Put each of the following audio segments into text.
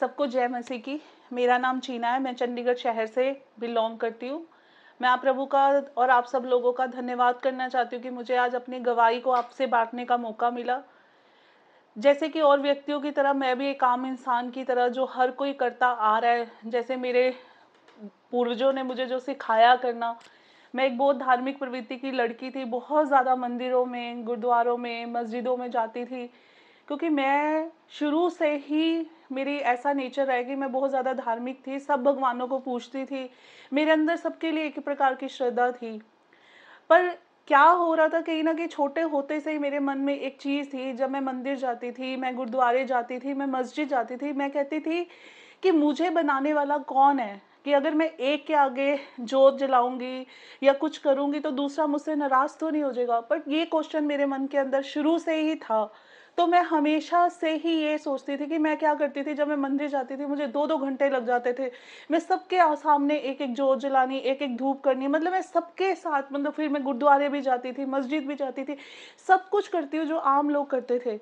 सबको जय मसीह की मेरा नाम चीना है मैं चंडीगढ़ शहर से बिलोंग करती हूँ मैं आप प्रभु का और आप सब लोगों का धन्यवाद करना चाहती हूँ कि मुझे आज अपनी गवाही को आपसे बांटने का मौका मिला जैसे कि और व्यक्तियों की तरह मैं भी एक आम इंसान की तरह जो हर कोई करता आ रहा है जैसे मेरे पूर्वजों ने मुझे जो सिखाया करना मैं एक बहुत धार्मिक प्रवृत्ति की लड़की थी बहुत ज़्यादा मंदिरों में गुरुद्वारों में मस्जिदों में जाती थी क्योंकि मैं शुरू से ही मेरी ऐसा नेचर रहा कि मैं बहुत ज़्यादा धार्मिक थी सब भगवानों को पूछती थी मेरे अंदर सबके लिए एक ही प्रकार की श्रद्धा थी पर क्या हो रहा था कहीं ना कहीं छोटे होते से ही मेरे मन में एक चीज़ थी जब मैं मंदिर जाती थी मैं गुरुद्वारे जाती थी मैं मस्जिद जाती थी मैं कहती थी कि मुझे बनाने वाला कौन है कि अगर मैं एक के आगे जोत जलाऊंगी या कुछ करूंगी तो दूसरा मुझसे नाराज़ तो नहीं हो जाएगा बट ये क्वेश्चन मेरे मन के अंदर शुरू से ही था तो मैं हमेशा से ही ये सोचती थी कि मैं क्या करती थी जब मैं मंदिर जाती थी मुझे दो दो घंटे लग जाते थे मैं सबके सामने एक एक जोत जलानी एक एक धूप करनी मतलब मैं सबके साथ मतलब फिर मैं गुरुद्वारे भी जाती थी मस्जिद भी जाती थी सब कुछ करती हूँ जो आम लोग करते थे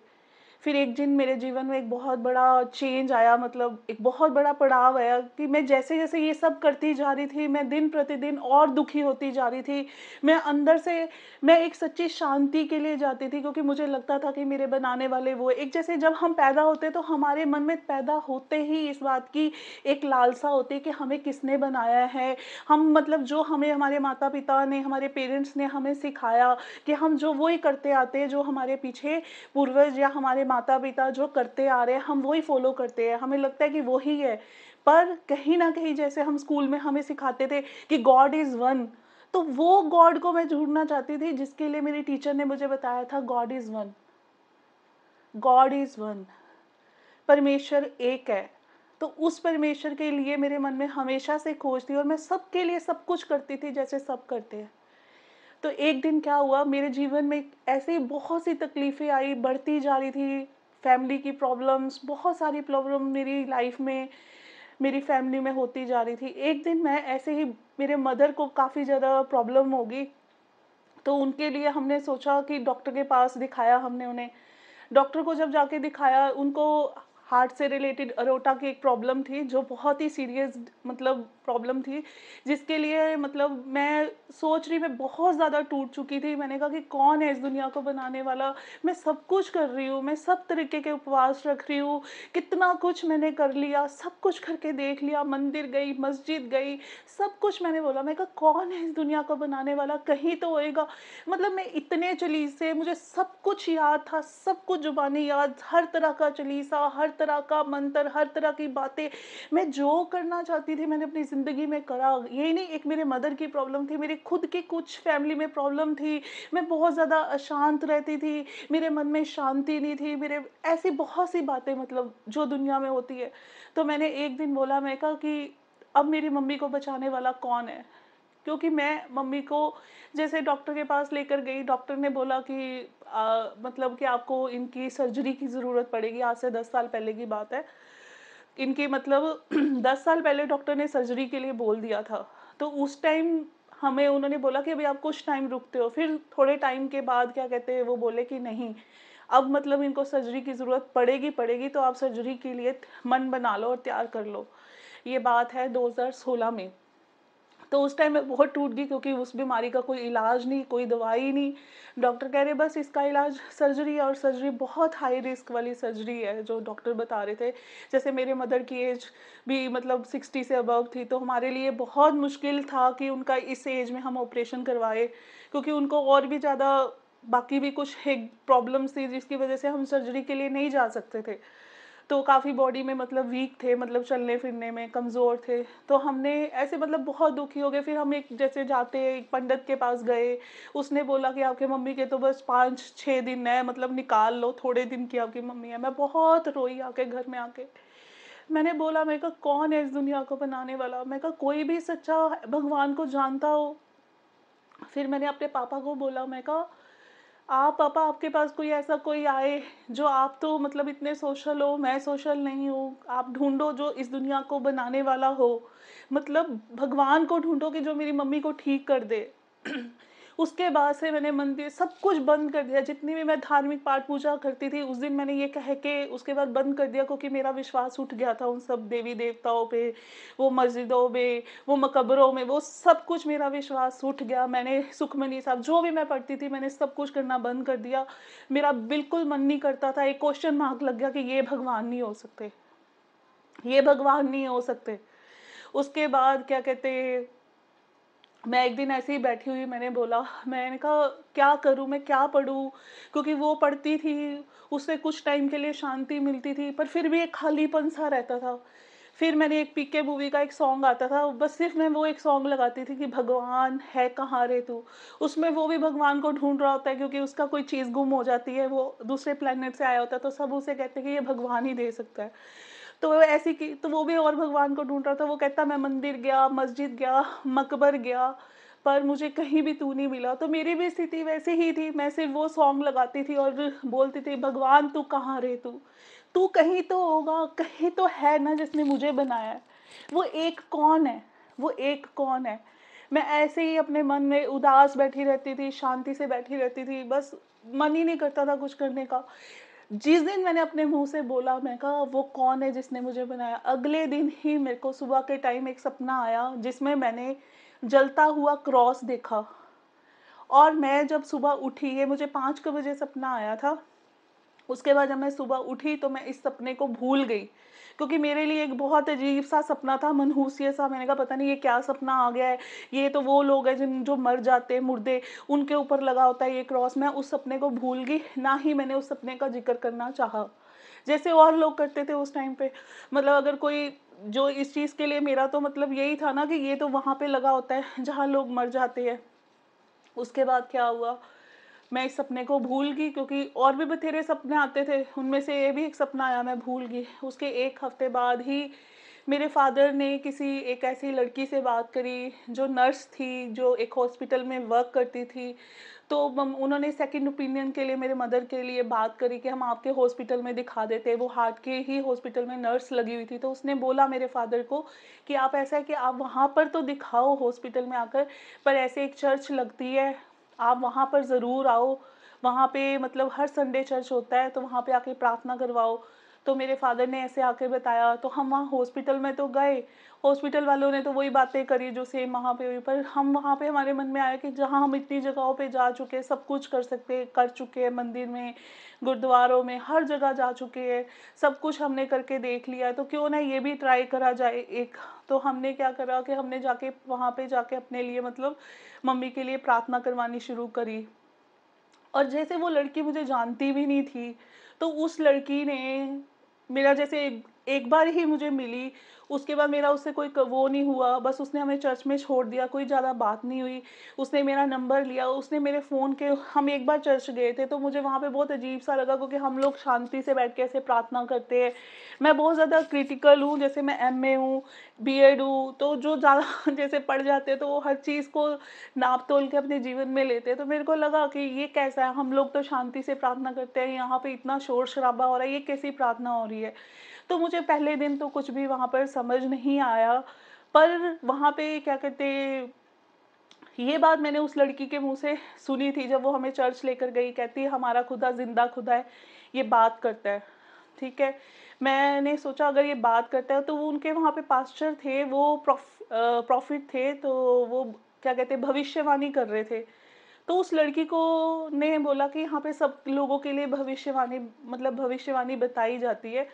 फिर एक दिन मेरे जीवन में एक बहुत बड़ा चेंज आया मतलब एक बहुत बड़ा पड़ाव आया कि मैं जैसे जैसे ये सब करती जा रही थी मैं दिन प्रतिदिन और दुखी होती जा रही थी मैं अंदर से मैं एक सच्ची शांति के लिए जाती थी क्योंकि मुझे लगता था कि मेरे बनाने वाले वो एक जैसे जब हम पैदा होते तो हमारे मन में पैदा होते ही इस बात की एक लालसा होती है कि हमें किसने बनाया है हम मतलब जो हमें हमारे माता पिता ने हमारे पेरेंट्स ने हमें सिखाया कि हम जो ही करते आते जो हमारे पीछे पूर्वज या हमारे माता पिता जो करते आ रहे हैं हम वही फॉलो करते हैं हमें लगता है कि वही है पर कहीं ना कहीं जैसे हम स्कूल में हमें सिखाते थे कि गॉड इज़ वन तो वो गॉड को मैं ढूंढना चाहती थी जिसके लिए मेरी टीचर ने मुझे बताया था God is one God is one परमेश्वर एक है तो उस परमेश्वर के लिए मेरे मन में हमेशा से खोज थी और मैं सबके लिए सब कुछ करती थी जैसे सब करते हैं तो एक दिन क्या हुआ मेरे जीवन में ऐसे बहुत सी तकलीफ़ें आई बढ़ती जा रही थी फैमिली की प्रॉब्लम्स बहुत सारी प्रॉब्लम मेरी लाइफ में मेरी फैमिली में होती जा रही थी एक दिन मैं ऐसे ही मेरे मदर को काफ़ी ज़्यादा प्रॉब्लम होगी तो उनके लिए हमने सोचा कि डॉक्टर के पास दिखाया हमने उन्हें डॉक्टर को जब जाके दिखाया उनको हार्ट से रिलेटेड अरोटा की एक प्रॉब्लम थी जो बहुत ही सीरियस मतलब प्रॉब्लम थी जिसके लिए मतलब मैं सोच रही मैं बहुत ज़्यादा टूट चुकी थी मैंने कहा कि कौन है इस दुनिया को बनाने वाला मैं सब कुछ कर रही हूँ मैं सब तरीके के उपवास रख रही हूँ कितना कुछ मैंने कर लिया सब कुछ करके देख लिया मंदिर गई मस्जिद गई सब कुछ मैंने बोला मैं कहा कौन है इस दुनिया को बनाने वाला कहीं तो होएगा मतलब मैं इतने चली से मुझे सब कुछ याद था सब कुछ जुबानी याद हर तरह का चलीसा हर तरह का मंत्र हर तरह की बातें मैं जो करना चाहती थी मैंने अपनी ज़िंदगी में करा यही नहीं एक मेरे मदर की प्रॉब्लम थी मेरे खुद की कुछ फैमिली में प्रॉब्लम थी मैं बहुत ज़्यादा अशांत रहती थी मेरे मन में शांति नहीं थी मेरे ऐसी बहुत सी बातें मतलब जो दुनिया में होती है तो मैंने एक दिन बोला मैं कहा कि अब मेरी मम्मी को बचाने वाला कौन है क्योंकि मैं मम्मी को जैसे डॉक्टर के पास लेकर गई डॉक्टर ने बोला कि आ, मतलब कि आपको इनकी सर्जरी की ज़रूरत पड़ेगी आज से दस साल पहले की बात है इनके मतलब दस साल पहले डॉक्टर ने सर्जरी के लिए बोल दिया था तो उस टाइम हमें उन्होंने बोला कि अभी आप कुछ टाइम रुकते हो फिर थोड़े टाइम के बाद क्या कहते हैं वो बोले कि नहीं अब मतलब इनको सर्जरी की ज़रूरत पड़ेगी पड़ेगी तो आप सर्जरी के लिए मन बना लो और तैयार कर लो ये बात है 2016 में तो उस टाइम मैं बहुत टूट गई क्योंकि उस बीमारी का कोई इलाज नहीं कोई दवाई नहीं डॉक्टर कह रहे बस इसका इलाज सर्जरी है और सर्जरी बहुत हाई रिस्क वाली सर्जरी है जो डॉक्टर बता रहे थे जैसे मेरे मदर की एज भी मतलब सिक्सटी से अबव थी तो हमारे लिए बहुत मुश्किल था कि उनका इस एज में हम ऑपरेशन करवाए क्योंकि उनको और भी ज़्यादा बाकी भी कुछ प्रॉब्लम्स थी जिसकी वजह से हम सर्जरी के लिए नहीं जा सकते थे तो काफ़ी बॉडी में मतलब वीक थे मतलब चलने फिरने में कमज़ोर थे तो हमने ऐसे मतलब बहुत दुखी हो गए फिर हम एक जैसे जाते एक पंडित के पास गए उसने बोला कि आपके मम्मी के तो बस पाँच छः दिन है मतलब निकाल लो थोड़े दिन की आपकी मम्मी है मैं बहुत रोई आके घर में आके मैंने बोला मैं का कौन है इस दुनिया को बनाने वाला मैं का कोई भी सच्चा भगवान को जानता हो फिर मैंने अपने पापा को बोला मैं का आप पापा आपके पास कोई ऐसा कोई आए जो आप तो मतलब इतने सोशल हो मैं सोशल नहीं हूँ आप ढूंढो जो इस दुनिया को बनाने वाला हो मतलब भगवान को ढूंढो कि जो मेरी मम्मी को ठीक कर दे उसके बाद से मैंने मंदिर सब कुछ बंद कर दिया जितनी भी मैं धार्मिक पाठ पूजा करती थी उस दिन मैंने ये कह के उसके बाद बंद कर दिया क्योंकि मेरा विश्वास उठ गया था उन सब देवी देवताओं पे वो मस्जिदों में वो मकबरों में वो सब कुछ मेरा विश्वास उठ गया मैंने सुखमनी साहब जो भी मैं पढ़ती थी मैंने सब कुछ करना बंद कर दिया मेरा बिल्कुल मन नहीं करता था एक क्वेश्चन मार्क लग गया कि ये भगवान नहीं हो सकते ये भगवान नहीं हो सकते उसके बाद क्या कहते मैं एक दिन ऐसे ही बैठी हुई मैंने बोला मैंने कहा क्या करूँ मैं क्या पढ़ूँ क्योंकि वो पढ़ती थी उससे कुछ टाइम के लिए शांति मिलती थी पर फिर भी एक खालीपन सा रहता था फिर मैंने एक पीके मूवी का एक सॉन्ग आता था बस सिर्फ मैं वो एक सॉन्ग लगाती थी कि भगवान है कहाँ रे तू उसमें वो भी भगवान को ढूंढ रहा होता है क्योंकि उसका कोई चीज़ गुम हो जाती है वो दूसरे प्लानट से आया होता है तो सब उसे कहते हैं कि ये भगवान ही दे सकता है तो ऐसी की तो वो भी और भगवान को ढूंढ रहा था वो कहता मैं मंदिर गया मस्जिद गया मकबर गया पर मुझे कहीं भी तू नहीं मिला तो मेरी भी स्थिति वैसे ही थी मैं सिर्फ वो सॉन्ग लगाती थी और बोलती थी भगवान तू कहाँ रहे तू तू कहीं तो होगा कहीं तो है ना जिसने मुझे बनाया है वो एक कौन है वो एक कौन है मैं ऐसे ही अपने मन में उदास बैठी रहती थी शांति से बैठी रहती थी बस मन ही नहीं करता था कुछ करने का जिस दिन मैंने अपने मुंह से बोला मैं कहा वो कौन है जिसने मुझे बनाया अगले दिन ही मेरे को सुबह के टाइम एक सपना आया जिसमें मैंने जलता हुआ क्रॉस देखा और मैं जब सुबह उठी ये मुझे पाँच के बजे सपना आया था उसके बाद जब मैं सुबह उठी तो मैं इस सपने को भूल गई क्योंकि मेरे लिए एक बहुत अजीब सा सपना था मनहूसिया सा मैंने कहा पता नहीं ये क्या सपना आ गया है ये तो वो लोग हैं जिन जो मर जाते हैं मुर्दे उनके ऊपर लगा होता है ये क्रॉस मैं उस सपने को भूल गई ना ही मैंने उस सपने का जिक्र करना चाहा जैसे और लोग करते थे उस टाइम पे मतलब अगर कोई जो इस चीज़ के लिए मेरा तो मतलब यही था ना कि ये तो वहाँ पे लगा होता है जहाँ लोग मर जाते हैं उसके बाद क्या हुआ मैं इस सपने को भूल गई क्योंकि और भी बथेरे सपने आते थे उनमें से ये भी एक सपना आया मैं भूल गई उसके एक हफ्ते बाद ही मेरे फादर ने किसी एक ऐसी लड़की से बात करी जो नर्स थी जो एक हॉस्पिटल में वर्क करती थी तो उन्होंने सेकंड ओपिनियन के लिए मेरे मदर के लिए बात करी कि हम आपके हॉस्पिटल में दिखा देते वो हार्ट के ही हॉस्पिटल में नर्स लगी हुई थी तो उसने बोला मेरे फादर को कि आप ऐसा है कि आप वहाँ पर तो दिखाओ हॉस्पिटल में आकर पर ऐसे एक चर्च लगती है आप वहाँ पर ज़रूर आओ वहाँ पे मतलब हर संडे चर्च होता है तो वहाँ पे आके प्रार्थना करवाओ तो मेरे फादर ने ऐसे आके बताया तो हम वहाँ हॉस्पिटल में तो गए हॉस्पिटल वालों ने तो वही बातें करी जो सेम वहाँ पे हुई पर हम वहाँ पे हमारे मन में आया कि जहाँ हम इतनी जगहों पे जा चुके हैं सब कुछ कर सकते कर चुके हैं मंदिर में गुरुद्वारों में हर जगह जा चुके हैं सब कुछ हमने करके देख लिया तो क्यों ना ये भी ट्राई करा जाए एक तो हमने क्या करा कि हमने जाके वहाँ पे जाके अपने लिए मतलब मम्मी के लिए प्रार्थना करवानी शुरू करी और जैसे वो लड़की मुझे जानती भी नहीं थी तो उस लड़की ने मेरा जैसे एक बार ही मुझे मिली उसके बाद मेरा उससे कोई वो नहीं हुआ बस उसने हमें चर्च में छोड़ दिया कोई ज़्यादा बात नहीं हुई उसने मेरा नंबर लिया उसने मेरे फ़ोन के हम एक बार चर्च गए थे तो मुझे वहाँ पर बहुत अजीब सा लगा क्योंकि हम लोग शांति से बैठ के ऐसे प्रार्थना करते हैं मैं बहुत ज़्यादा क्रिटिकल हूँ जैसे मैं एम ए हूँ बी एड हूँ तो जो ज़्यादा जैसे पढ़ जाते हैं तो वो हर चीज़ को नाप तोल के अपने जीवन में लेते हैं तो मेरे को लगा कि ये कैसा है हम लोग तो शांति से प्रार्थना करते हैं यहाँ पर इतना शोर शराबा हो रहा है ये कैसी प्रार्थना हो रही है तो मुझे पहले दिन तो कुछ भी वहाँ पर समझ नहीं आया पर वहाँ पे क्या कहते ये बात मैंने उस लड़की के मुंह से सुनी थी जब वो हमें चर्च लेकर गई कहती है हमारा खुदा जिंदा खुदा है ये बात करता है ठीक है मैंने सोचा अगर ये बात करता है तो वो उनके वहाँ पे पास्चर थे वो प्रॉफिट थे तो वो क्या कहते हैं भविष्यवाणी कर रहे थे तो उस लड़की को ने बोला कि यहाँ पे सब लोगों के लिए भविष्यवाणी मतलब भविष्यवाणी बताई जाती है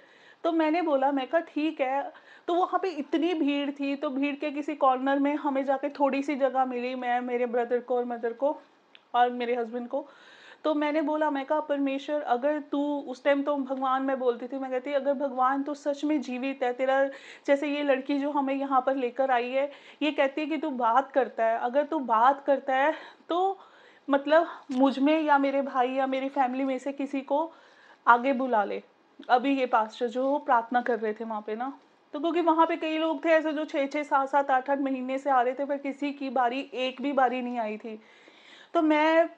तो मैंने बोला मैं कहा ठीक है तो वहाँ पे इतनी भीड़ थी तो भीड़ के किसी कॉर्नर में हमें जाके थोड़ी सी जगह मिली मैं मेरे ब्रदर को और मदर को और मेरे हस्बैंड को तो मैंने बोला मैं कहा परमेश्वर अगर तू उस टाइम तो भगवान मैं बोलती थी मैं कहती अगर भगवान तो सच में जीवित है तेरा जैसे ये लड़की जो हमें यहाँ पर लेकर आई है ये कहती है कि तू बात करता है अगर तू बात करता है तो मतलब मुझ में या मेरे भाई या मेरी फैमिली में से किसी को आगे बुला ले अभी ये पास्टर जो प्रार्थना कर रहे थे वहाँ पे ना तो क्योंकि वहाँ पे कई लोग थे ऐसे जो छः छः सात सात आठ आठ महीने से आ रहे थे पर किसी की बारी एक भी बारी नहीं आई थी तो मैं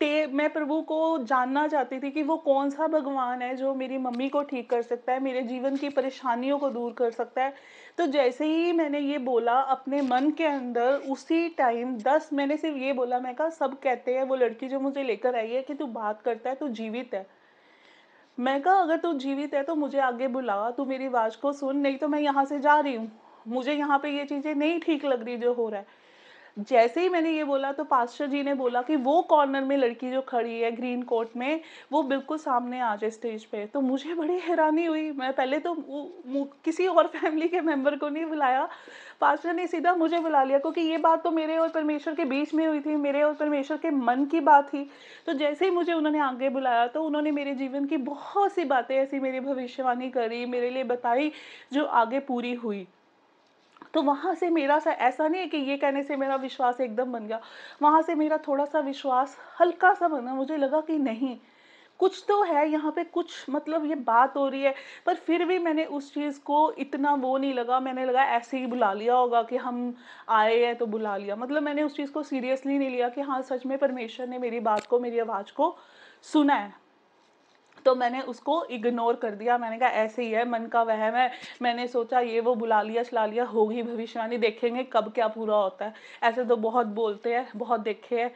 ते मैं प्रभु को जानना चाहती थी कि वो कौन सा भगवान है जो मेरी मम्मी को ठीक कर सकता है मेरे जीवन की परेशानियों को दूर कर सकता है तो जैसे ही मैंने ये बोला अपने मन के अंदर उसी टाइम दस मैंने सिर्फ ये बोला मैं कहा सब कहते हैं वो लड़की जो मुझे लेकर आई है कि तू बात करता है तू जीवित है मैं कहा अगर तू जीवित है तो मुझे आगे बुला तू मेरी आवाज़ को सुन नहीं तो मैं यहाँ से जा रही हूँ मुझे यहाँ पे ये चीज़ें नहीं ठीक लग रही जो हो रहा है जैसे ही मैंने ये बोला तो पास्टर जी ने बोला कि वो कॉर्नर में लड़की जो खड़ी है ग्रीन कोट में वो बिल्कुल सामने आ जाए स्टेज पे तो मुझे बड़ी हैरानी हुई मैं पहले तो किसी और फैमिली के मेंबर को नहीं बुलाया पास्टर ने सीधा मुझे बुला लिया क्योंकि ये बात तो मेरे और परमेश्वर के बीच में हुई थी मेरे और परमेश्वर के मन की बात थी तो जैसे ही मुझे उन्होंने आगे बुलाया तो उन्होंने मेरे जीवन की बहुत सी बातें ऐसी मेरी भविष्यवाणी करी मेरे लिए बताई जो आगे पूरी हुई तो वहाँ से मेरा सा ऐसा नहीं है कि ये कहने से मेरा विश्वास एकदम बन गया वहाँ से मेरा थोड़ा सा विश्वास हल्का सा बना मुझे लगा कि नहीं कुछ तो है यहाँ पे कुछ मतलब ये बात हो रही है पर फिर भी मैंने उस चीज़ को इतना वो नहीं लगा मैंने लगा ऐसे ही बुला लिया होगा कि हम आए हैं तो बुला लिया मतलब मैंने उस चीज़ को सीरियसली नहीं लिया कि हाँ सच में परमेश्वर ने मेरी बात को मेरी आवाज़ को सुना है तो मैंने उसको इग्नोर कर दिया मैंने कहा ऐसे ही है मन का वहम है मैंने सोचा ये वो बुला लिया चला लिया होगी भविष्यवाणी देखेंगे कब क्या पूरा होता है ऐसे तो बहुत बोलते हैं बहुत देखे हैं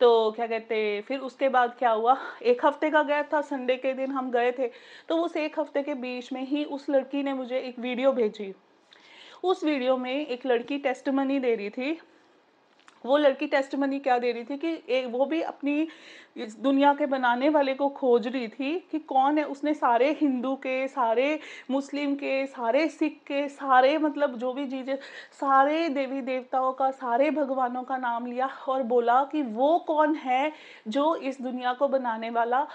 तो क्या कहते फिर उसके बाद क्या हुआ एक हफ्ते का गया था संडे के दिन हम गए थे तो उस एक हफ्ते के बीच में ही उस लड़की ने मुझे एक वीडियो भेजी उस वीडियो में एक लड़की टेस्ट दे रही थी वो लड़की मनी क्या दे रही थी कि ए, वो भी अपनी इस दुनिया के बनाने वाले को खोज रही थी कि कौन है उसने सारे हिंदू के सारे मुस्लिम के सारे सिख के सारे मतलब जो भी चीज़ें सारे देवी देवताओं का सारे भगवानों का नाम लिया और बोला कि वो कौन है जो इस दुनिया को बनाने वाला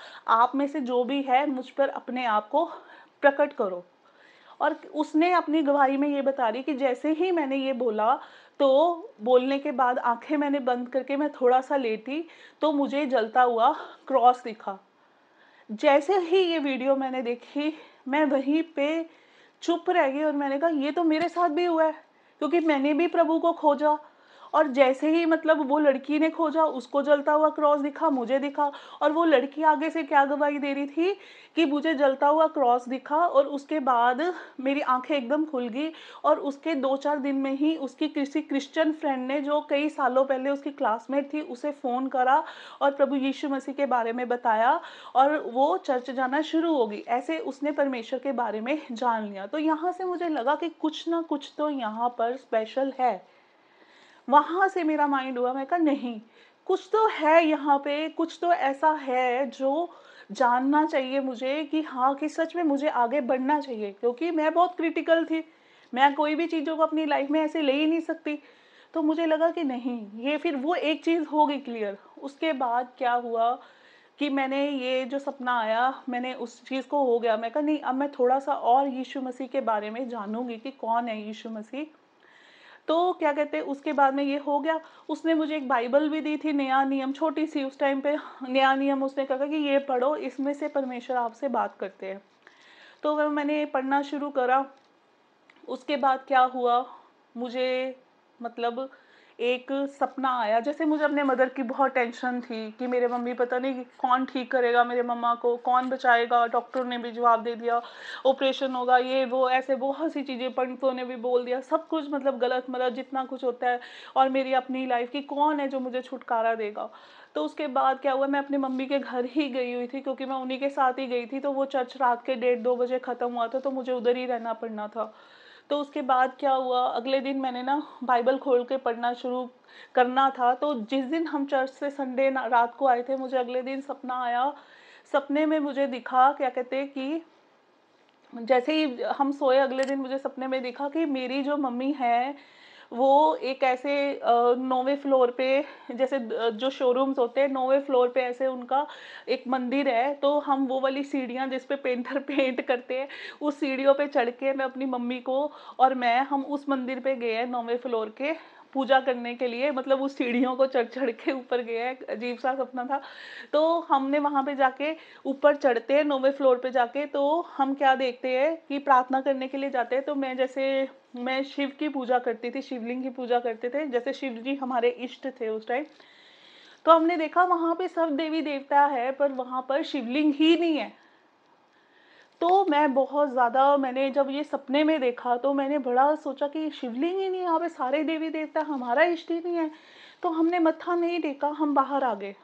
आप में से जो भी है मुझ पर अपने आप को प्रकट करो और उसने अपनी गवाही में ये बता रही कि जैसे ही मैंने ये बोला तो बोलने के बाद आंखें मैंने बंद करके मैं थोड़ा सा लेटी तो मुझे जलता हुआ क्रॉस दिखा जैसे ही ये वीडियो मैंने देखी मैं वहीं पे चुप रह गई और मैंने कहा ये तो मेरे साथ भी हुआ है क्योंकि मैंने भी प्रभु को खोजा और जैसे ही मतलब वो लड़की ने खोजा उसको जलता हुआ क्रॉस दिखा मुझे दिखा और वो लड़की आगे से क्या गवाही दे रही थी कि मुझे जलता हुआ क्रॉस दिखा और उसके बाद मेरी आंखें एकदम खुल गई और उसके दो चार दिन में ही उसकी किसी क्रिश्चियन फ्रेंड ने जो कई सालों पहले उसकी क्लासमेट थी उसे फ़ोन करा और प्रभु यीशु मसीह के बारे में बताया और वो चर्च जाना शुरू हो गई ऐसे उसने परमेश्वर के बारे में जान लिया तो यहाँ से मुझे लगा कि कुछ ना कुछ तो यहाँ पर स्पेशल है वहाँ से मेरा माइंड हुआ मैं कहा नहीं कुछ तो है यहाँ पे कुछ तो ऐसा है जो जानना चाहिए मुझे कि हाँ कि सच में मुझे आगे बढ़ना चाहिए क्योंकि मैं बहुत क्रिटिकल थी मैं कोई भी चीज़ों को अपनी लाइफ में ऐसे ले ही नहीं सकती तो मुझे लगा कि नहीं ये फिर वो एक चीज़ हो गई क्लियर उसके बाद क्या हुआ कि मैंने ये जो सपना आया मैंने उस चीज़ को हो गया मैं कहा नहीं अब मैं थोड़ा सा और यीशु मसीह के बारे में जानूंगी कि कौन है यीशु मसीह तो क्या कहते हैं उसके बाद में ये हो गया उसने मुझे एक बाइबल भी दी थी नया नियम छोटी सी उस टाइम पे नया नियम उसने कहा कि ये पढ़ो इसमें से परमेश्वर आपसे बात करते हैं तो वह मैंने पढ़ना शुरू करा उसके बाद क्या हुआ मुझे मतलब एक सपना आया जैसे मुझे अपने मदर की बहुत टेंशन थी कि मेरे मम्मी पता नहीं कौन ठीक करेगा मेरे मम्मा को कौन बचाएगा डॉक्टर ने भी जवाब दे दिया ऑपरेशन होगा ये वो ऐसे बहुत सी चीज़ें पंडितों ने भी बोल दिया सब कुछ मतलब गलत मतलब जितना कुछ होता है और मेरी अपनी लाइफ की कौन है जो मुझे छुटकारा देगा तो उसके बाद क्या हुआ मैं अपनी मम्मी के घर ही गई हुई थी क्योंकि मैं उन्हीं के साथ ही गई थी तो वो चर्च रात के डेढ़ दो बजे ख़त्म हुआ था तो मुझे उधर ही रहना पड़ना था तो उसके बाद क्या हुआ अगले दिन मैंने ना बाइबल खोल के पढ़ना शुरू करना था तो जिस दिन हम चर्च से संडे रात को आए थे मुझे अगले दिन सपना आया सपने में मुझे दिखा क्या कहते कि जैसे ही हम सोए अगले दिन मुझे सपने में दिखा कि मेरी जो मम्मी है वो एक ऐसे नौवे फ्लोर पे जैसे जो शोरूम्स होते हैं नौवे फ्लोर पे ऐसे उनका एक मंदिर है तो हम वो वाली सीढ़ियाँ जिसपे पेंटर पेंट करते हैं उस सीढ़ियों पे चढ़ के मैं अपनी मम्मी को और मैं हम उस मंदिर पे गए हैं नौवे फ्लोर के पूजा करने के लिए मतलब उस सीढ़ियों को चढ़ चढ़ के ऊपर गया है अजीब सा सपना था तो हमने वहाँ पे जाके ऊपर चढ़ते हैं नौवे फ्लोर पे जाके तो हम क्या देखते हैं कि प्रार्थना करने के लिए जाते हैं तो मैं जैसे मैं शिव की पूजा करती थी शिवलिंग की पूजा करते थे जैसे शिव जी हमारे इष्ट थे उस टाइम तो हमने देखा वहाँ पे सब देवी देवता है पर वहाँ पर शिवलिंग ही नहीं है तो मैं बहुत ज़्यादा मैंने जब ये सपने में देखा तो मैंने बड़ा सोचा कि शिवलिंग ही नहीं यहाँ पे सारे देवी देवता हमारा इष्ट ही नहीं है तो हमने मत्था नहीं टेका हम बाहर आ गए